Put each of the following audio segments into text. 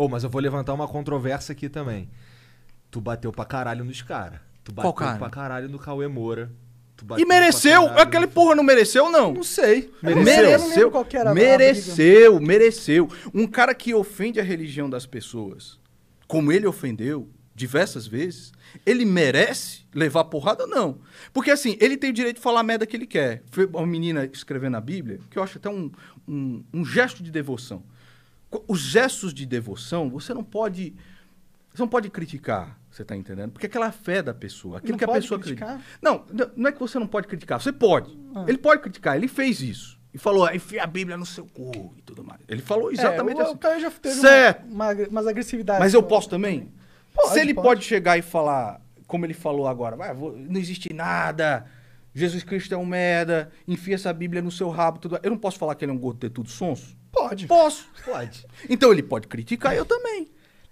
oh, mas eu vou levantar uma controvérsia aqui também. Tu bateu pra caralho nos caras. Tu bateu Qual cara? pra caralho no Cauê Moura. E mereceu! Aquele porra não mereceu, não? Não sei. Mereceu. Mereceu, mereceu, mereceu. Um cara que ofende a religião das pessoas, como ele ofendeu diversas vezes, ele merece levar porrada? Não. Porque assim, ele tem o direito de falar a merda que ele quer. Foi uma menina escrevendo a Bíblia, que eu acho até um, um, um gesto de devoção. Os gestos de devoção, você não pode. Você não pode criticar, você está entendendo? Porque aquela fé da pessoa, aquilo não que a pessoa criticar? Critica. Não, não é que você não pode criticar, você pode. Ah. Ele pode criticar, ele fez isso. E falou, ah, enfia a Bíblia no seu cu e tudo mais. Ele falou é, exatamente é, eu, assim. Eu já teve certo. Uma, uma, umas agressividades. Mas eu posso também? Pode, Se ele pode. pode. chegar e falar, como ele falou agora, ah, vou, não existe nada, Jesus Cristo é um merda, enfia essa Bíblia no seu rabo, tudo. Eu não posso falar que ele é um gordo tudo sonso? Pode. Posso. Pode. Então ele pode criticar, eu também.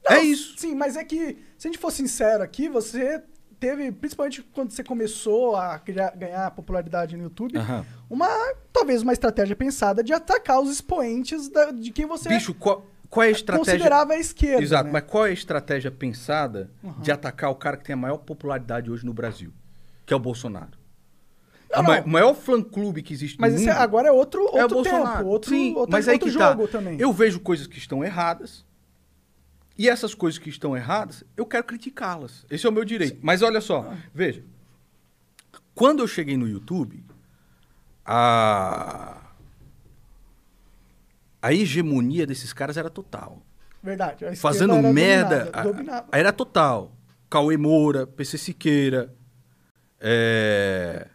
Não, é isso. Sim, mas é que, se a gente for sincero aqui, você teve, principalmente quando você começou a criar, ganhar popularidade no YouTube, uma talvez uma estratégia pensada de atacar os expoentes da, de quem você Bicho, qual, qual é a estratégia? considerava a esquerda. Exato, né? mas qual é a estratégia pensada de atacar o cara que tem a maior popularidade hoje no Brasil, que é o Bolsonaro? Não, não. O maior fã-clube que existe mas no é mundo... Mas agora é outro, é outro é Bolsonaro. tempo, outro, Sim, outro, mas outro aí que tá. jogo tá. também. Eu vejo coisas que estão erradas, e essas coisas que estão erradas, eu quero criticá-las. Esse é o meu direito. Sim. Mas olha só, ah. veja. Quando eu cheguei no YouTube, a... a hegemonia desses caras era total. Verdade. Fazendo era merda. Dominada, dominada. A... Era total. Cauê Moura, PC Siqueira. É...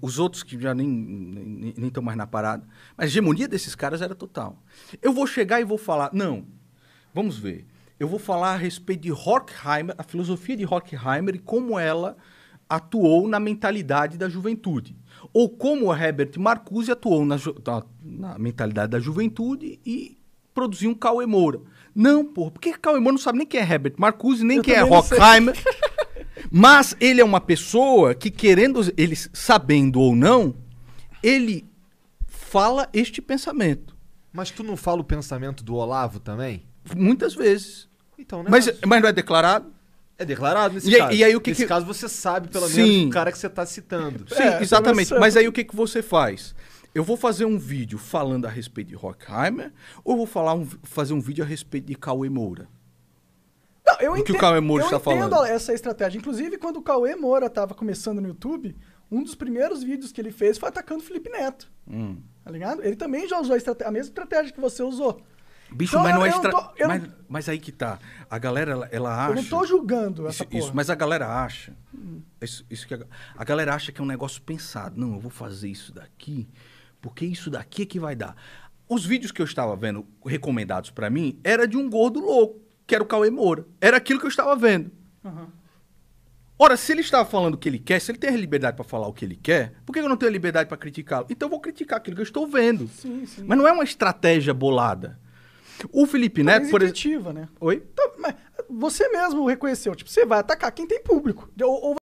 Os outros que já nem nem estão mais na parada. Mas a hegemonia desses caras era total. Eu vou chegar e vou falar, não, vamos ver. Eu vou falar a respeito de Horkheimer, a filosofia de Horkheimer e como ela atuou na mentalidade da juventude. Ou como Herbert Marcuse atuou na, na, na mentalidade da juventude e produziu um Cauê Moura. Não, porra, porque Cauê Moura não sabe nem quem é Herbert Marcuse, nem Eu quem é Horkheimer. Mas ele é uma pessoa que, querendo, ele sabendo ou não, ele fala este pensamento. Mas tu não fala o pensamento do Olavo também? Muitas vezes. Então, né? Mas, mas não é declarado? É declarado nesse e, caso. E aí, o que nesse que... caso você sabe, pelo Sim. menos, o cara que você está citando. Sim, é, exatamente. Mas aí o que, que você faz? Eu vou fazer um vídeo falando a respeito de Rockheimer ou eu vou falar um, fazer um vídeo a respeito de Cauê Moura? eu entendo, que o Cauê Moura está falando. essa estratégia. Inclusive, quando o Cauê Moura estava começando no YouTube, um dos primeiros vídeos que ele fez foi atacando o Felipe Neto. Hum. Tá ligado? Ele também já usou a, a mesma estratégia que você usou. Bicho, então, mas não é estratégia mas, aí que tá. A galera, ela, ela acha. Eu não tô julgando essa isso, isso mas a galera acha. Hum. Isso, isso que a, a, galera acha que é um negócio pensado. Não, eu vou fazer isso daqui, porque isso daqui é que vai dar. Os vídeos que eu estava vendo recomendados para mim era de um gordo louco que era o Cauê Moura. Era aquilo que eu estava vendo. Uhum. Ora, se ele estava falando o que ele quer, se ele tem a liberdade para falar o que ele quer, por que eu não tenho a liberdade para criticá-lo? Então eu vou criticar aquilo que eu estou vendo. Sim, sim. Mas não é uma estratégia bolada. O Felipe Neto, por exemplo. né? Oi? Então, você mesmo reconheceu. Tipo, você vai atacar quem tem público. Ou, ou